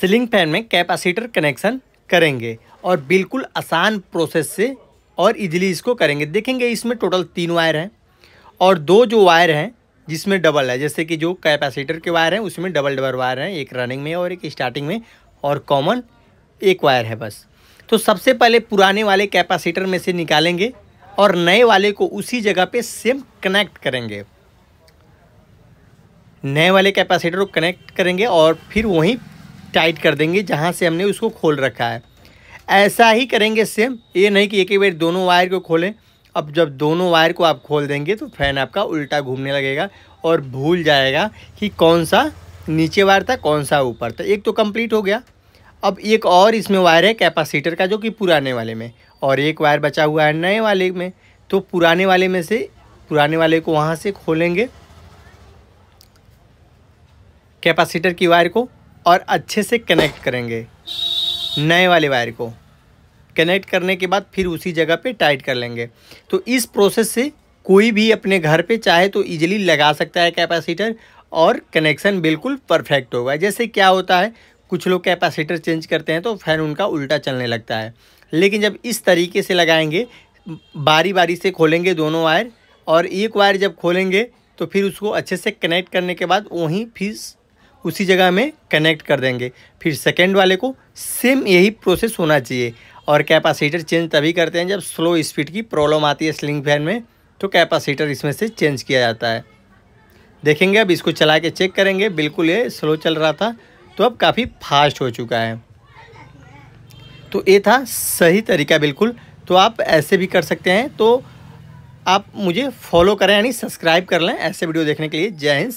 ceiling fan में capacitor connection करेंगे और बिल्कुल आसान प्रोसेस से और इजीली इसको करेंगे देखेंगे इसमें टोटल तीन वायर हैं और दो जो वायर हैं जिसमें डबल है जैसे कि जो कैपेसिटर के वायर हैं उसमें डबल डबल वायर हैं एक रनिंग में और एक स्टार्टिंग में और कॉमन एक वायर है बस तो सबसे पहले पुराने वाले कैपेसिटर में से निकालेंगे और नए वाले को उसी जगह पे सेम कनेक्ट करेंगे नए वाले कैपेसिटर को कनेक्ट करेंगे और फिर वहीं टाइट कर देंगे जहाँ से हमने उसको खोल रखा है ऐसा ही करेंगे सेम ये नहीं कि एक ही बार दोनों वायर को खोलें अब जब दोनों वायर को आप खोल देंगे तो फैन आपका उल्टा घूमने लगेगा और भूल जाएगा कि कौन सा नीचे वायर था कौन सा ऊपर था एक तो कंप्लीट हो गया अब एक और इसमें वायर है कैपेसिटर का जो कि पुराने वाले में और एक वायर बचा हुआ है नए वाले में तो पुराने वाले में से पुराने वाले को वहाँ से खोलेंगे कैपेसिटर की वायर को और अच्छे से कनेक्ट करेंगे नए वाले वायर को कनेक्ट करने के बाद फिर उसी जगह पे टाइट कर लेंगे तो इस प्रोसेस से कोई भी अपने घर पे चाहे तो ईजिली लगा सकता है कैपेसिटर और कनेक्शन बिल्कुल परफेक्ट होगा जैसे क्या होता है कुछ लोग कैपेसिटर चेंज करते हैं तो फैन उनका उल्टा चलने लगता है लेकिन जब इस तरीके से लगाएंगे बारी बारी से खोलेंगे दोनों वायर और एक वायर जब खोलेंगे तो फिर उसको अच्छे से कनेक्ट करने के बाद वहीं फिर उसी जगह में कनेक्ट कर देंगे फिर सेकेंड वाले को सेम यही प्रोसेस होना चाहिए और कैपेसिटर चेंज तभी करते हैं जब स्लो स्पीड की प्रॉब्लम आती है स्लिंग फैन में तो कैपेसिटर इसमें से चेंज किया जाता है देखेंगे अब इसको चला के चेक करेंगे बिल्कुल ये स्लो चल रहा था तो अब काफ़ी फास्ट हो चुका है तो ये था सही तरीका बिल्कुल तो आप ऐसे भी कर सकते हैं तो आप मुझे फॉलो करें यानी सब्सक्राइब कर लें ऐसे वीडियो देखने के लिए जय हिंद